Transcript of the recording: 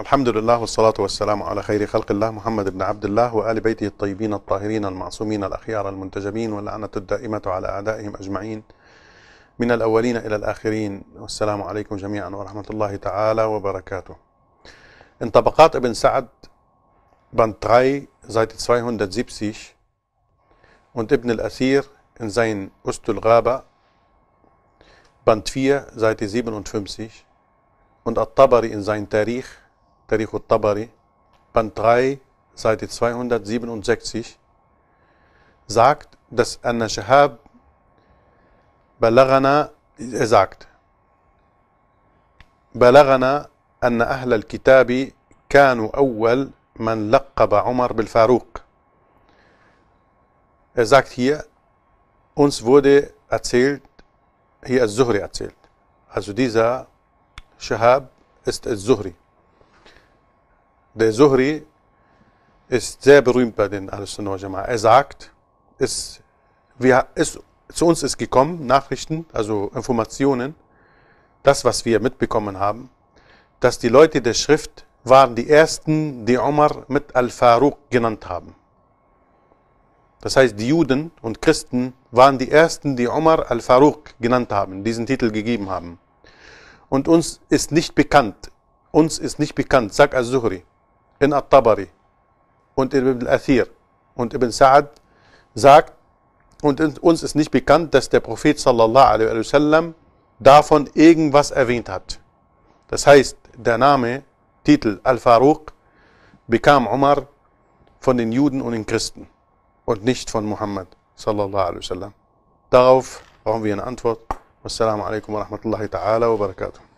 الحمد لله والصلاة والسلام على خير خلق الله محمد بن عبد الله وآل بيته الطيبين الطاهرين المعصومين الأخيار المنتجبين واللعنة الدائمة على أعدائهم أجمعين من الأولين إلى الآخرين والسلام عليكم جميعا ورحمة الله تعالى وبركاته إن طبقات ابن سعد بن 3, زايت 270 und ابن الأثير asir in sein Ustul Ghaba, Band 4, Seite 57 und الطبري tabari in sein Tarikh, تاريخ الطبري بان 3 سايت 267 sagt, dass أن شهاب بلغنا sagt, بلغنا أن أهل الكتاب كانوا أول من لقب عمر بالفاروق. Er هي hier, uns wurde erzählt, hier الزهري erzählt. Also dieser شهاب ist الزهري. Der Suhri ist sehr berühmt bei den Al-Sunnah Jama'a. Er sagt, es, wir, es, zu uns ist gekommen, Nachrichten, also Informationen, das, was wir mitbekommen haben, dass die Leute der Schrift waren die ersten, die Omar mit Al-Faruq genannt haben. Das heißt, die Juden und Christen waren die ersten, die Omar Al-Faruq genannt haben, diesen Titel gegeben haben. Und uns ist nicht bekannt, uns ist nicht bekannt, sagt Al-Zuhri, also in At-Tabari und Ibn Athir und Ibn Sa'ad sagt, und uns ist nicht bekannt, dass der Prophet sallallahu wasallam davon irgendwas erwähnt hat. Das heißt, der Name, Titel Al-Faruq bekam Umar von den Juden und den Christen und nicht von Muhammad sallallahu alaihi wasallam. Darauf brauchen wir eine Antwort. Wassalamu alaikum wa rahmatullahi ta'ala wa barakatuh.